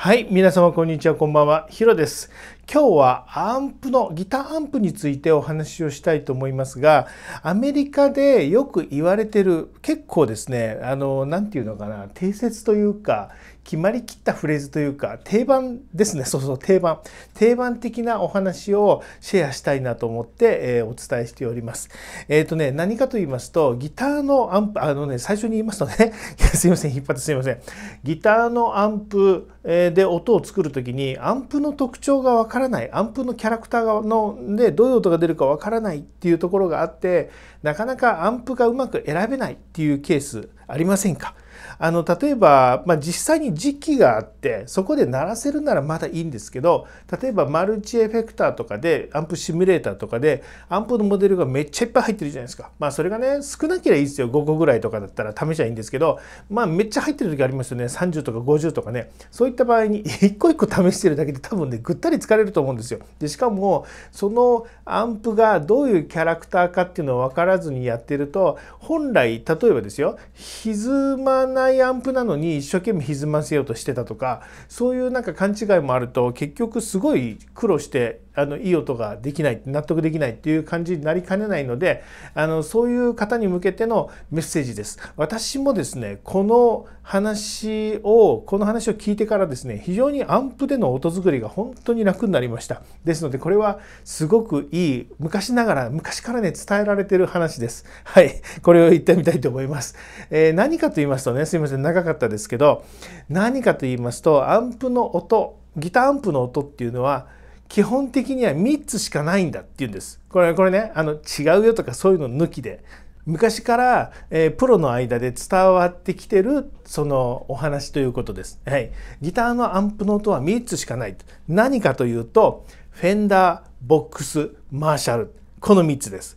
はい、皆様こんにちは、こんばんは、ヒロです。今日はアンプのギターアンプについてお話をしたいと思いますがアメリカでよく言われてる結構ですねあの何て言うのかな定説というか決まりきったフレーズというか定番ですね そうそう定番定番的なお話をシェアしたいなと思って、えー、お伝えしておりますえっ、ー、とね何かと言いますとギターのアンプあのね最初に言いますとね すいません引っ張ってすいませんギターのアンプで音を作る時にアンプの特徴が分かるからないアンプのキャラクターのでどういう音が出るかわからないっていうところがあってなかなかアンプがうまく選べないっていうケースありませんかあの例えば、まあ、実際に時期があってそこで鳴らせるならまだいいんですけど例えばマルチエフェクターとかでアンプシミュレーターとかでアンプのモデルがめっちゃいっぱい入ってるじゃないですか。まあそれがね少なければいいですよ5個ぐらいとかだったら試しちゃいいんですけどまあめっちゃ入ってる時ありますよね30とか50とかねそういった場合に一個一個試してるだけで多分ねぐったり疲れると思うんですよ。でしかもそのアンプがどういうキャラクターかっていうのを分からずにやってると本来例えばですよ歪まないアンプなのに一生懸命歪ませようとしてたとかそういうなんか勘違いもあると結局すごい苦労してあのいい音ができない納得できないっていう感じになりかねないのであのそういう方に向けてのメッセージです。私もですねこの話をこの話を聞いてからですね非常にアンプでの音作りが本当に楽になりました。ですのでこれはすごくいい昔ながら昔からね伝えられてる話です。はい、これを言ってみたいと思います。えー、何かと言いますとねすいません長かったですけど何かと言いますとアンプの音ギターアンプの音っていうのは基本的には3つしかないんだっていうんです。これこれねあの違うよとかそういうの抜きで昔から、えー、プロの間で伝わってきてるそのお話ということです。はい、ギターのアンプの音は3つしかない。何かというとフェンダー、ボックス、マーシャルこの3つです。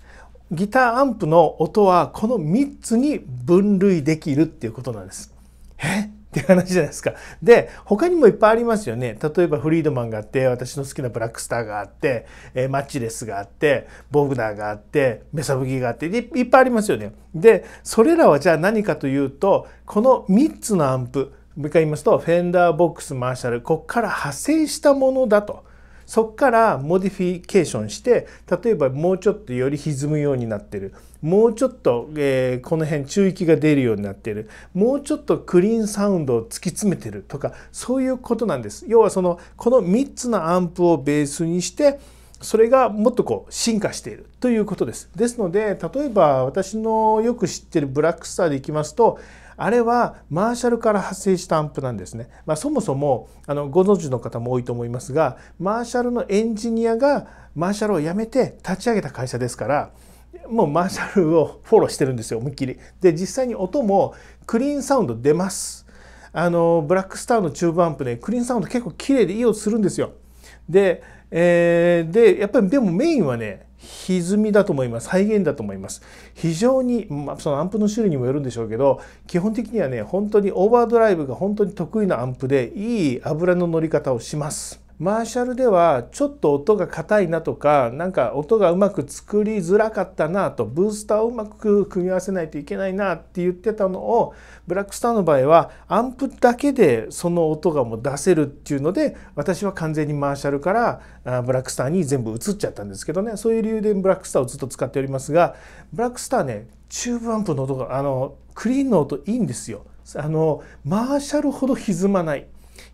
ギターアンプの音はこの3つに分類できるっていうことなんです。えって話じゃないですか。で、他にもいっぱいありますよね。例えばフリードマンがあって、私の好きなブラックスターがあって、えマッチレスがあって、ボグナーがあって、メサブギがあってい、いっぱいありますよね。で、それらはじゃあ何かというと、この3つのアンプ、もう一回言いますと、フェンダーボックスマーシャル、こっから派生したものだと。そこからモディフィケーションして例えばもうちょっとより歪むようになってるもうちょっと、えー、この辺中域が出るようになってるもうちょっとクリーンサウンドを突き詰めてるとかそういうことなんです要はそのこの3つのアンプをベースにしてそれがもっとこう進化しているということですですので例えば私のよく知ってるブラックスターでいきますとあれはマーシャルから発生したアンプなんですね。まあ、そもそもあのご存知の方も多いと思いますがマーシャルのエンジニアがマーシャルを辞めて立ち上げた会社ですからもうマーシャルをフォローしてるんですよ思いっきり。で実際に音もクリーンサウンド出ます。あのブラックスターのチューブアンプねクリーンサウンド結構綺麗でいい音するんですよ。で,、えー、でやっぱりでもメインはね歪みだと思います。再現だと思います。非常に、まあ、そのアンプの種類にもよるんでしょうけど、基本的にはね、本当にオーバードライブが本当に得意なアンプで、いい油の乗り方をします。マーシャルではちょっと音が硬いなとかなんか音がうまく作りづらかったなとブースターをうまく組み合わせないといけないなって言ってたのをブラックスターの場合はアンプだけでその音がもう出せるっていうので私は完全にマーシャルからブラックスターに全部移っちゃったんですけどねそういう理由でブラックスターをずっと使っておりますがブラックスターねチューブアンプの音があのクリーンの音いいんですよ。あのマーシャルほど歪まない。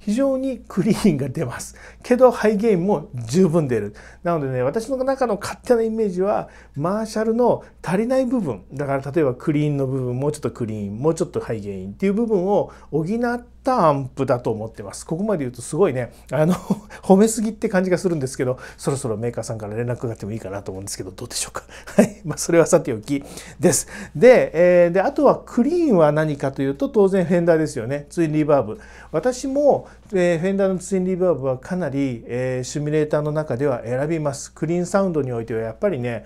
非常にクリーンが出ます。けどハイゲインも十分出る。なのでね、私の中の勝手なイメージは、マーシャルの足りない部分、だから例えばクリーンの部分、もうちょっとクリーン、もうちょっとハイゲインっていう部分を補って、ったアンプだと思ってます。ここまで言うとすごいね、あの 褒めすぎって感じがするんですけど、そろそろメーカーさんから連絡があってもいいかなと思うんですけど、どうでしょうか。はい。まあ、それはさておきです。で、えー、で、あとはクリーンは何かというと、当然フェンダーですよね。ツインリバーブ。私も、えー、フェンダーのツインリバーブはかなり、えー、シミュレーターの中では選びます。クリーンサウンドにおいてはやっぱりね、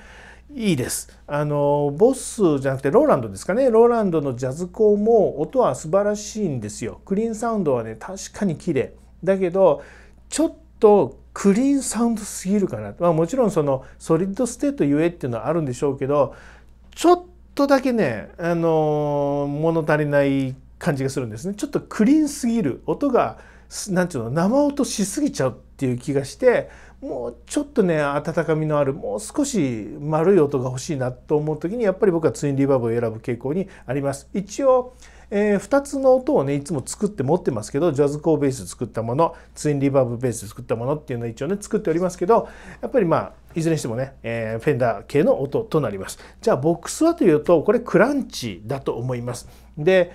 いいです。あのボスじゃなくてローランドですかねローランドのジャズ校も音は素晴らしいんですよ。クリーンサウンドはね確かに綺麗だけどちょっとクリーンサウンドすぎるかな、まあ、もちろんそのソリッドステートゆえっていうのはあるんでしょうけどちょっとだけね、あの物足りない感じがするんですねちょっとクリーンすぎる音が何て言うの生音しすぎちゃうっていう気がしてもうちょっとね温かみのあるもう少し丸い音が欲しいなと思う時にやっぱり僕はツインリバーブを選ぶ傾向にあります。一応えー、2つの音をねいつも作って持ってますけどジャズコーベース作ったものツインリバーブベース作ったものっていうのを一応ね作っておりますけどやっぱりまあいずれにしてもね、えー、フェンダー系の音となりますじゃあボックスはというとこれクランチだと思いますで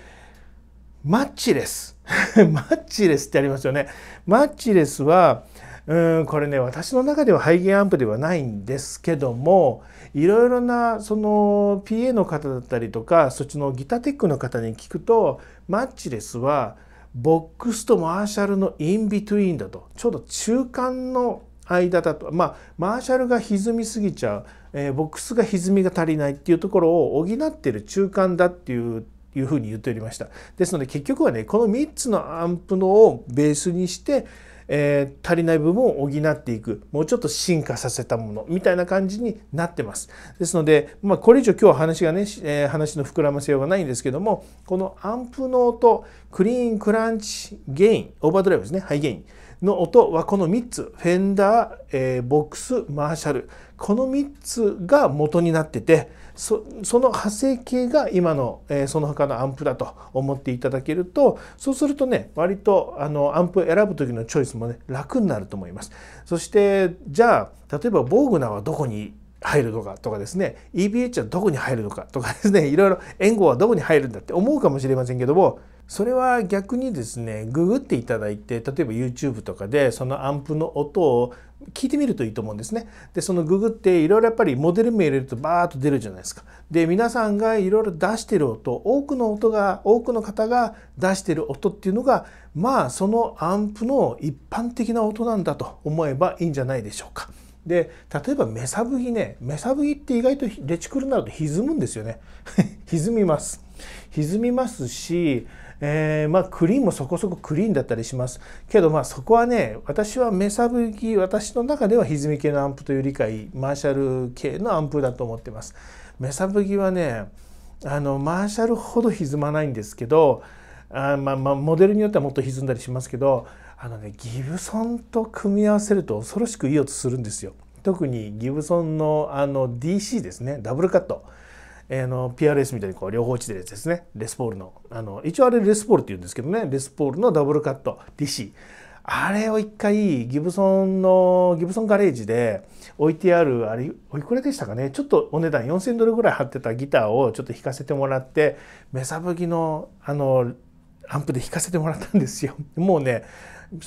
マッチレス マッチレスってありますよねマッチレスはうんこれね私の中では排弦アンプではないんですけどもいろいろなその PA の方だったりとかそっちのギターテックの方に聞くとマッチレスはボックスとマーシャルのインビトゥインだとちょうど中間の間だとまあマーシャルが歪みすぎちゃう、えー、ボックスが歪みが足りないっていうところを補ってる中間だっていういうふうに言っておりました。ですので結局はねこの3つのアンプのをベースにしてえー、足りない部分を補っていくもうちょっと進化させたものみたいな感じになってます。ですので、まあ、これ以上今日は話がね、えー、話の膨らませようがないんですけどもこのアンプの音クリーンクランチゲインオーバードライブですねハイゲインの音はこの3つフェンダー、えー、ボックスマーシャルこの3つが元になっててその派生系が今の、えー、その他のアンプだと思っていただけるとそうするとね割とあのアンプ選ぶ時のチョイスもね楽になると思います。そしてじゃあ例えば防具ーはどこに入るのかとかですね EBH はどこに入るのかとかですねいろいろ援護はどこに入るんだって思うかもしれませんけどもそれは逆にですねググっていただいて例えば YouTube とかでそのアンプの音を聞いてみるといいと思うんですね。でそのググっていろいろやっぱりモデル名入れるとバーッと出るじゃないですか。で皆さんがいろいろ出してる音多くの音が多くの方が出してる音っていうのがまあそのアンプの一般的な音なんだと思えばいいんじゃないでしょうか。で例えば目さぶぎね目さぶぎって意外とレチクルになると歪むんですよね 歪みます歪みますし、えー、まあ、クリーンもそこそこクリーンだったりしますけどまあそこはね私は目さぶぎ私の中では歪み系のアンプという理解マーシャル系のアンプだと思ってます目さぶぎはねあのマーシャルほど歪まないんですけどあまあまあモデルによってはもっと歪んだりしますけどあのねギブソンと組み合わせると恐ろしくいい音するんですよ。特にギブソンのあの DC ですねダブルカット。えー、の PRS みたいにこう両方落ちてるやつですねレスポールのあの一応あれレスポールって言うんですけどねレスポールのダブルカット DC あれを一回ギブソンのギブソンガレージで置いてあるあれおいくらでしたかねちょっとお値段4,000ドルぐらい貼ってたギターをちょっと弾かせてもらって目さぶきのあのアンプで弾かせてもらったんですよ。もうね、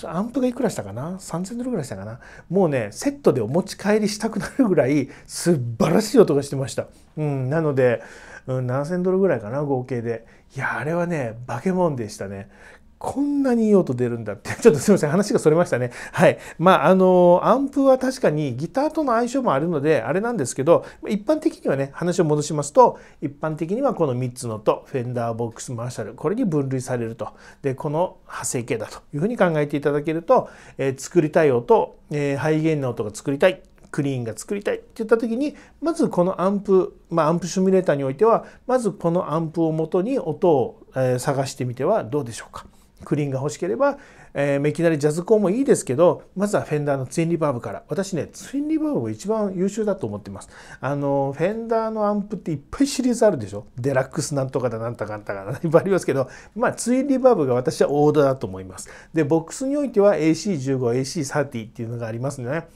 アンプがいくらしたかな ?3000 ドルぐらいしたかなもうね、セットでお持ち帰りしたくなるぐらい素晴らしい音がしてました。うん、なので、うん、7000ドルぐらいかな、合計で。いや、あれはね、化け物でしたね。こんなにいい音出るんだって。ちょっとすいません。話がそれましたね。はい。まあ、あの、アンプは確かにギターとの相性もあるので、あれなんですけど、一般的にはね、話を戻しますと、一般的にはこの3つの音、フェンダーボックスマーシャル、これに分類されると。で、この派生形だというふうに考えていただけると、えー、作りたい音、えー、ハイゲインの音が作りたい。クリーンが作りたいって言った時にまずこのアンプまあアンプシミュレーターにおいてはまずこのアンプをもとに音を探してみてはどうでしょうか。クリーンが欲しければ、えー、いきなりジャズコーンもいいですけど、まずはフェンダーのツインリバーブから。私ね、ツインリバーブが一番優秀だと思ってます。あの、フェンダーのアンプっていっぱいシリーズあるでしょデラックスなんとかだなんとかなんとから いっぱいありますけど、まあ、ツインリバーブが私は王道だと思います。で、ボックスにおいては AC15、AC30 っていうのがありますね。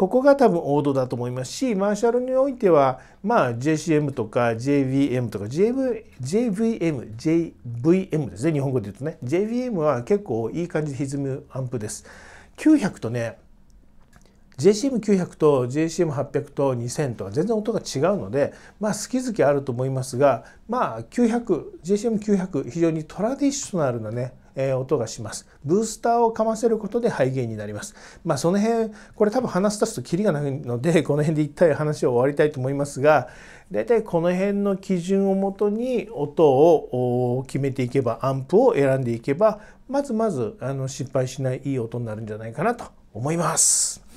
ここが多分王道だと思いますしマーシャルにおいてはまあ JCM とか JVM とか JV JVM、JVM ですね日本語で言うとね JVM は結構いい感じで歪むアンプです。900とね JCM900 と JCM800 と2000とは全然音が違うのでまあ好き好きあると思いますがまあ 900JCM900 非常にトラディショナルなねえ音がします。ブースターをかませることで肺ゲになります。まあその辺、これ多分話すとキリがないので、この辺で一体話を終わりたいと思いますが、大体この辺の基準をもとに音を決めていけば、アンプを選んでいけば、まずまずあの失敗しないいい音になるんじゃないかなと思います。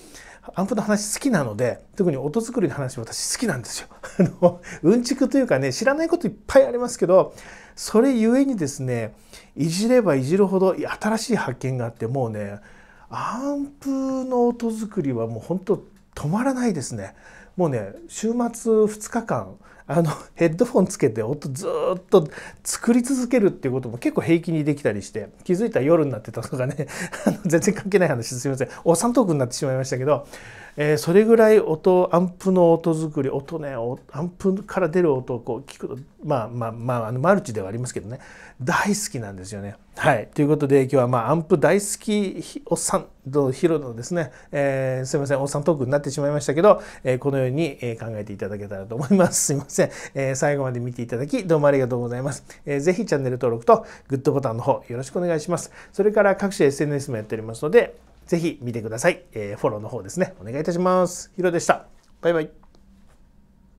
アンプの話好きなので、特に音作りの話私好きなんですよ。あの、うんちくというかね、知らないこといっぱいありますけど、それゆえにですね、いじればいじるほど新しい発見があって、もうね、アンプの音作りはもう本当止まらないですね。もうね、週末2日間、あのヘッドフォンつけて音ずっと作り続けるっていうことも結構平気にできたりして気づいたら夜になってたとかね あの全然関係ない話すいませんお三トークになってしまいましたけど、えー、それぐらい音アンプの音作り音ねアンプから出る音をこう聞くまあまあまああのマルチではありますけどね大好きなんですよね。はい、ということで今日は、まあ、アンプ大好きおっさんとヒロのですね、えー、すいませんおっさんトークになってしまいましたけど、えー、このように、え考えていただけたらと思いますすいません、えー、最後まで見ていただきどうもありがとうございます、えー、チャンネル登録とグッドボタンの方よろしくお願いしますそれから各種 SNS もやっておりますので是非見てください、えフォローの方ですねお願いいたしますヒロでしたバイバイ